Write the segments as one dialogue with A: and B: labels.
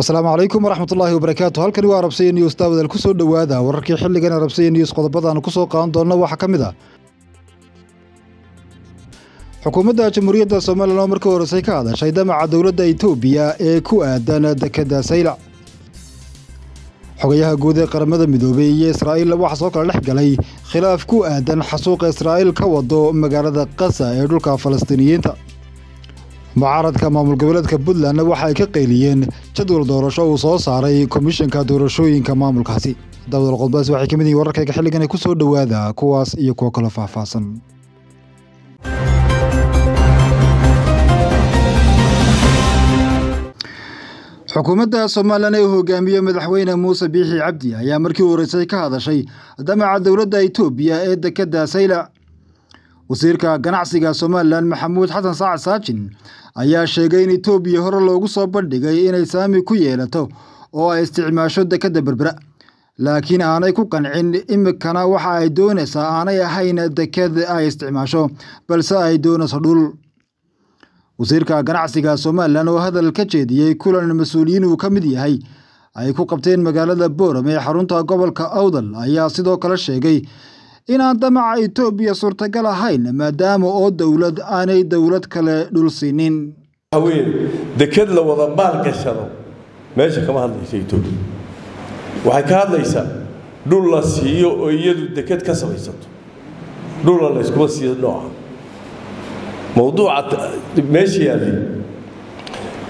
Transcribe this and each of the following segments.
A: asalaamu calaykum waraxmatullaahi wabarakaatu halkani waa rabsaya news daawadeel ku soo dhowaada wararkii xilligan rabsaya news qodobadaanu ku soo qaadan doonno waxaa ka mid a ah. xukuumadda jamhuuriyadda somalilan oo markii horeysay ka hadashay damaca dowladda etoobiya ee ku aadan dekedda saylac xogayaha guud ee qaramada midoobay iyo israa'iil waxaa soo kala dhex galay khilaaf ku aadan xasuuqa israa'iil ka wado magaalada kasa ee dhulka falastiiniyiinta mucaaradka maamul goboleedka puntland waxa ay ka qayliyeen jadwal doorasho uu soo saaray komishanka doorashooyinka maamulkaasi dabdal qodbaas waxay ka mid yihiin wararkayga xilligan ee ku soo dhowaada kuwaas iyo kuwo kaloo faahfaahsan xukuumadda somalilan ee hogaamiye madaxweyne muuse biixi cabdi ayaa markii horeysay ka hadashay damaca dowladda etoobiya ee dekedda sayla wasiirka ganacsiga somalilan maxamuud xasan saac saajin ayaa sheegay in etoobiya hore loogu soo bandhigay inay saami ku yeelato oo ay isticmaasho dekedda berbera laakiin aanay ku qancin imikana waxa ay doonaysaa aanay ahayn deked ay isticmaasho balse ay doonayso dhul wasiirka ganacsiga somalilan oo hadal ka jeediyey kulan mas-uuliyiin uu ka mid yahay ay ku qabteen magaalada booram ee xarunta gobolka awdal ayaa sidoo kale sheegay inaan damaca etoobiya suurtagal ahayn maadaama oo dowlad aanay dowlad kale dhul siinin haween deked la wada maalgashado meesha kama hadlaysa etoobiya waxay ka hadlaysaa dhul la siiyo oo iyadu deked ka samaysato dhula layskuma siiyo nooca mawduuca meesha yaalay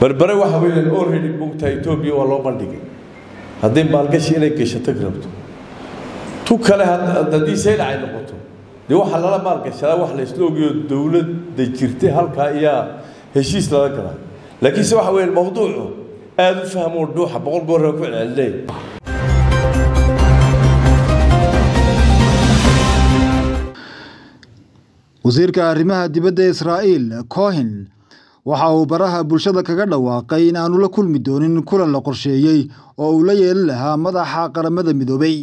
A: berbere waxa weeyaan already bugtaa etoobiya waa loo bandhigay hadday maalgashi inay gashato rabto tu kale haddii saylac ay noqoto dee waxaa lala maalgashadaa wax laysla ogayo dowladda jirtay halkaa iyaa heshiis lala galaa laakiinse waxa weeyaan mawduucu aada u fahmoo dhuuxa boqol goor ku celcelinaya wasiirka arrimaha dibadda ee israa'iil cohen waxa uu baraha bulshada kaga dhawaaqay in aanu la kulmi doonin kulan la qorsheeyey oo uu la yeeli lahaa madaxa qaramada midoobay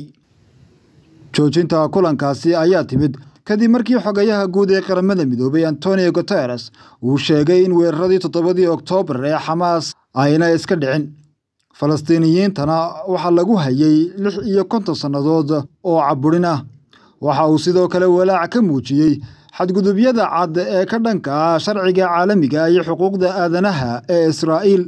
A: joojinta kulankaasi ayaa timid kadib markii xogayaha guud ee qaramada midoobay antonio guteres uu sheegay in weeraradii toddobadii oktoobar ee xamaas ayna iska dhicin falastiiniyiintana waxaa lagu hayay lix iyo konton sannadood oo caburin ah waxa uu sidoo kale walaac ka muujiyey xadgudubyada cad ee ka dhanka sharciga caalamiga iyo xuquuqda aadanaha ee israa'iil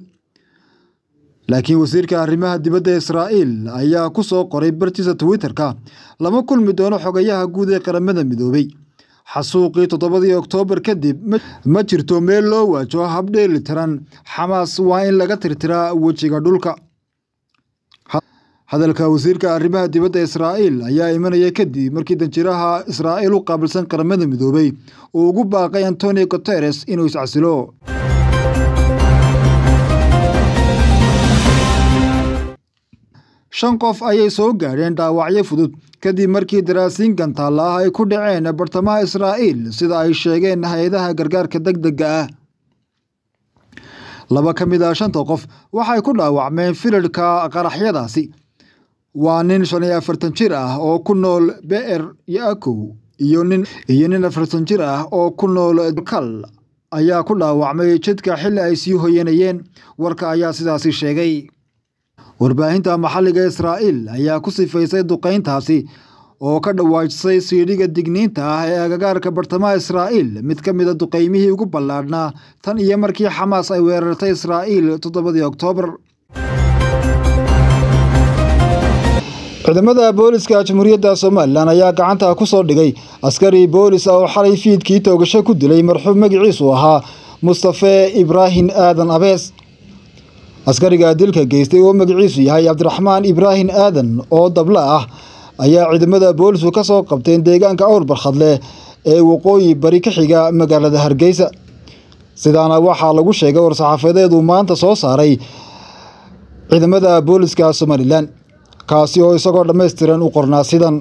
A: laakiin wasiirka arrimaha dibadda israa'iil ayaa ku soo qoray bartiisa twitterka lama kulmi doono xogayaha guud ee qaramada midoobey xasuuqii toddobadii oktoobar kadib ma jirto meel loo waajo habdheeli taran xamaas waa in laga tirtiraa wejiga dhulka hadalka wasiirka arrimaha dibadda israa'iil ayaa imanaya kadib markii danjiraha israa'iil u qaabilsan qaramada midoobay uu ugu baaqay antonio guteres inuu iscasilo shan qof ayay soo gaadheen dhaawacyo fudud kadib markii daraasiin gantaalla ah ay ku dhaceen bartamaha israa'iil sida ay sheegeen hay-adaha gargaarka deg dega ah laba ka mid ah shanta qof waxay ku dhaawacmeen firarhka qaraxyadaasi waa nin shan iyo afartan jir ah oo ku nool beer yaakow iyo nin afartan jir ah oo ku nool kal ayaa ku dhaawacmay jidka xilli ay sii hoyanayeen warka ayaa sidaasi sheegay warbaahinta maxalliga israa'iil ayaa ku sifaysay duqayntaasi oo ka dhawaajisay siidhiga digniinta ah ee agagaarka bartamaha israa'iil mid ka mida ah duqeymihii ugu ballaadhnaa tan iyo markii xamaas ay weerartay israa'iil toddobadii oktoobar ciidamada booliska jamhuuriyadda somalilan ayaa gacanta ku soo dhigay askari booliis ah oo xalay fiidkii toogasho ku dilay marxuum magiciisu ahaa mustafe ibraahin aadan abees askariga dilka geystay oo magiciisu yahay cabdiraxmaan ibraahin aadan oo dabla ah ayaa ciidamada boolisku ka soo qabteen deegaanka awr barkhadle ee waqooyi bari ka xiga magaalada hargeysa sidaana waxaa lagu sheegay war saxaafadeedu maanta soo saaray ciidamada booliska somalilan kaasi oo isagoo dhammaystiran u qornaa sidan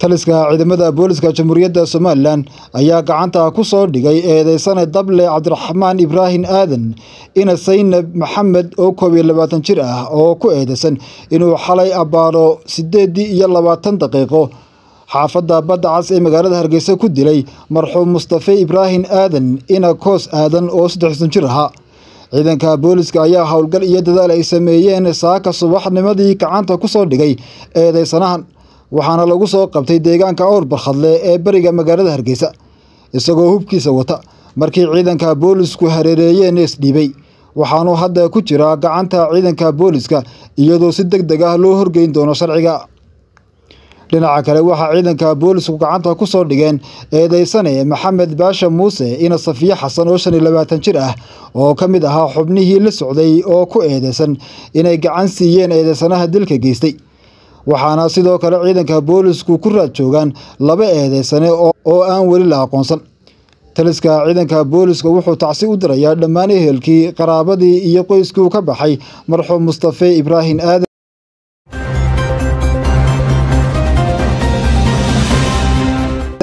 A: taliska ciidamada booliska jamhuuriyadda somalilan ayaa gacanta ku soo dhigay eedeysane dable cabdiraxmaan ibraahim aadan ina saynab maxamed oo koob iyo labaatan jir ah oo ku eedeysan inuu xalay abbaaro siddeeddii iyo labaatan daqiiqo xaafadda badda cas ee magaalada hargeysa ku dilay marxuum mustafe ibraahim aadan ina koos aadan oo saddexsan jir ahaa ciidanka booliska ayaa howlgal iyo dadaal ay sameeyeen saaka subaxnimadii gacanta ku soo dhigay eedaysanahan waxaana lagu soo qabtay deegaanka awr barkhadle ee beriga magaalada hargeysa isagoo hubkiisa wata markii ciidanka boolisku hareereeyeen isdhiibay waxaanuu hadda ku jiraa gacanta ciidanka booliska iyadoo si deg deg ah loo horgeyn doono sharciga dhinaca kale waxaa ciidanka boolisku gacanta ku soo dhigeen eedeysanaya maxamed baasha muuse ina safiye xasan oo shan iyo labaatan jir ah oo ka mid ahaa xubnihii la socday oo ku eedeysan inay gacan siiyeen eedeysanaha dilka geystay waxaana sidoo kale ciidanka boolisku ku raad joogaan laba eedeysane oo aan weli la aqoonsan taliska ciidanka booliska wuxuu tacsi u dirayaa dhammaan ehelkii qaraabadii iyo qoyskii u ka baxay marxuum mustafe ibraahim aadan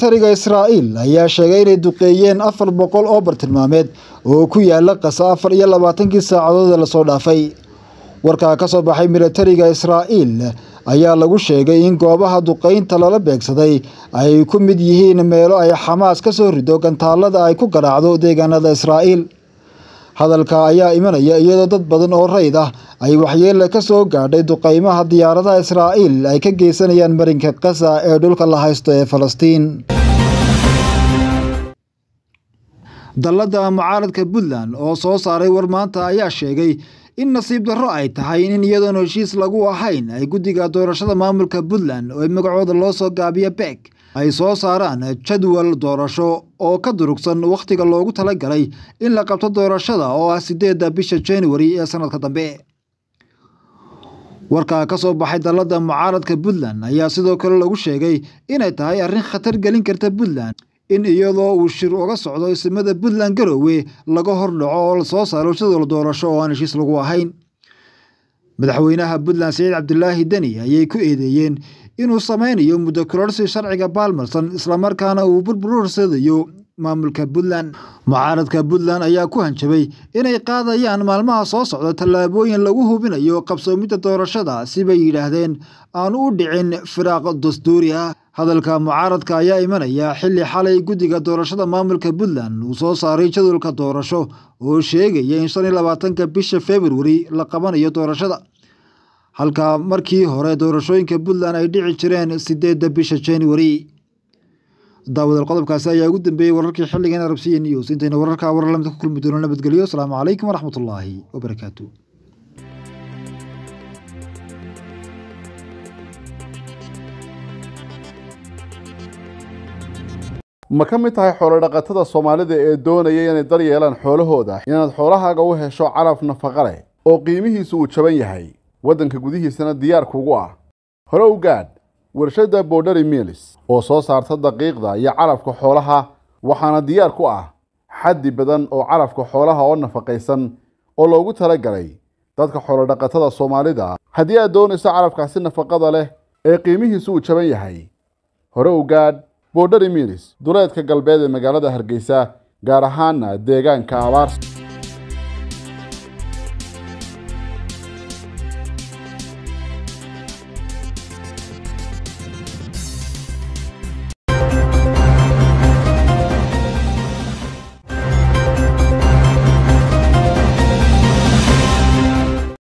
A: militariga israa'iil ayaa sheegay inay duqeeyeen afar boqol oo bartilmaameed oo ku yaala qasa afar iyo labaatankii saacadood ee lasoo dhaafay warkaa ka soo baxay militariga israa'iil ayaa lagu sheegay in goobaha duqeynta lala beegsaday ay ku mid yihiin meelo ay xamaas ka soo rido gantaallada ay ku garaacdo deegaanada israa'iil hadalka ayaa imanaya iyadoo dad badan oo rayd ah ay waxyeele ka soo gaadhay duqeymaha diyaaradaha israa'iil ay ka geysanayaan marinka kasa ee dhulka la haysto ee falastiin dalladda mucaaradka puntland oo soo saaray war maanta ayaa sheegay in nasiib darro ay tahay in iyadoon heshiis lagu ahayn ay guddiga doorashada maamulka puntland oo magacooda loo soo gaabiyo beeg ay soo saaraan jadwal doorasho oo ka durugsan wakhtiga loogu talagalay in la qabto doorashada oo ah sideedda bisha januari ee sanadka dambe warka ka soo baxay dalladda mucaaradka puntland ayaa sidoo kale lagu sheegay inay tahay arrin khatar gelin karta puntland in iyadoo uu shir uga socdo ismada puntland garowe laga hordhaco oo lasoo saaro jadwal doorasho oo aan heshiis lagu ahayn madaxweynaha puntland saciid cabdulaahi deni ayay ku eedeeyeen inuu samaynayo mudakarorsi sharciga baalmarsan islamarkaana uu burburursadayo maamulka puntland mucaaradka puntland ayaa ku hanjabay inay qaadayaan maalmaha soo socda tallaabooyin lagu hubinayo qabsoomidda doorashada sibay yidhaahdeen aan u dhicin firaaq dastuuri ah hadalka mucaaradka ayaa imanaya xilli xalay guddiga doorashada maamulka puntland uu soo saaray jadwalka doorasho oo sheegaya in shan iyo labaatanka bisha februari la qabanayo doorashada halka markii hore doorashooyinka puntland ay dhici jireen sideedda bisha januari daawadal qodobkaasi ayaa ugu dambeeyey wararkii xilligan arab news intayna wararkaa warlamid ku kulmi doono nabadgelyo asalaamu calaykum waraxmatullaahi wabarakaatu ma ka mid tahay xoolo dhaqatada soomaalida ee doonaya inay daryeelaan xoolahooda inaad xoolahaaga u hesho calaf nafaqa leh oo qiimihiisu uu jaban yahay waddanka gudihiisana diyaarka ugu ah hore u warshadda bordhari miilis oo soo saarta daqiiqda iyo carafka xoolaha waxaana diyaar ku ah xaddi badan oo carafka xoolaha oo nafaqaysan oo loogu talagalay dadka xoolodhaqatada soomaalida haddii aad doonayso carafkaasi nafaqada leh ee qiimihiisu uu jaban yahay hore u gaadh bordhari duleedka galbeed ee magaalada hargeysa gaar ahaana deegaanka abaar